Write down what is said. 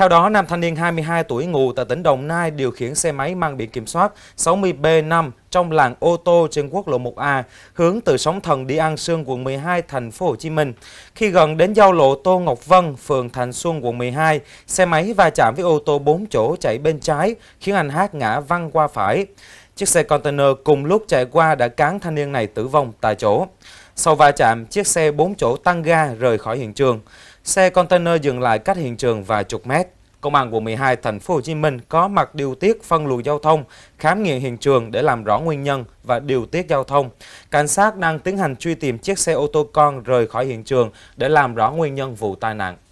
Theo đó, nam thanh niên 22 tuổi ngụ tại tỉnh Đồng Nai điều khiển xe máy mang biển kiểm soát 60B5 trong làng ô tô trên quốc lộ 1A, hướng từ Sóng Thần đi An Sương, quận 12, thành phố Hồ Chí Minh. Khi gần đến giao lộ Tô Ngọc Vân, phường Thành Xuân, quận 12, xe máy va chạm với ô tô 4 chỗ chạy bên trái, khiến anh Hát ngã văng qua phải. Chiếc xe container cùng lúc chạy qua đã cán thanh niên này tử vong tại chỗ. Sau va chạm, chiếc xe 4 chỗ tăng ga rời khỏi hiện trường. Xe container dừng lại cách hiện trường vài chục mét. Công an quận 12 thành phố Hồ Chí Minh có mặt điều tiết phân luồng giao thông, khám nghiệm hiện trường để làm rõ nguyên nhân và điều tiết giao thông. Cảnh sát đang tiến hành truy tìm chiếc xe ô tô con rời khỏi hiện trường để làm rõ nguyên nhân vụ tai nạn.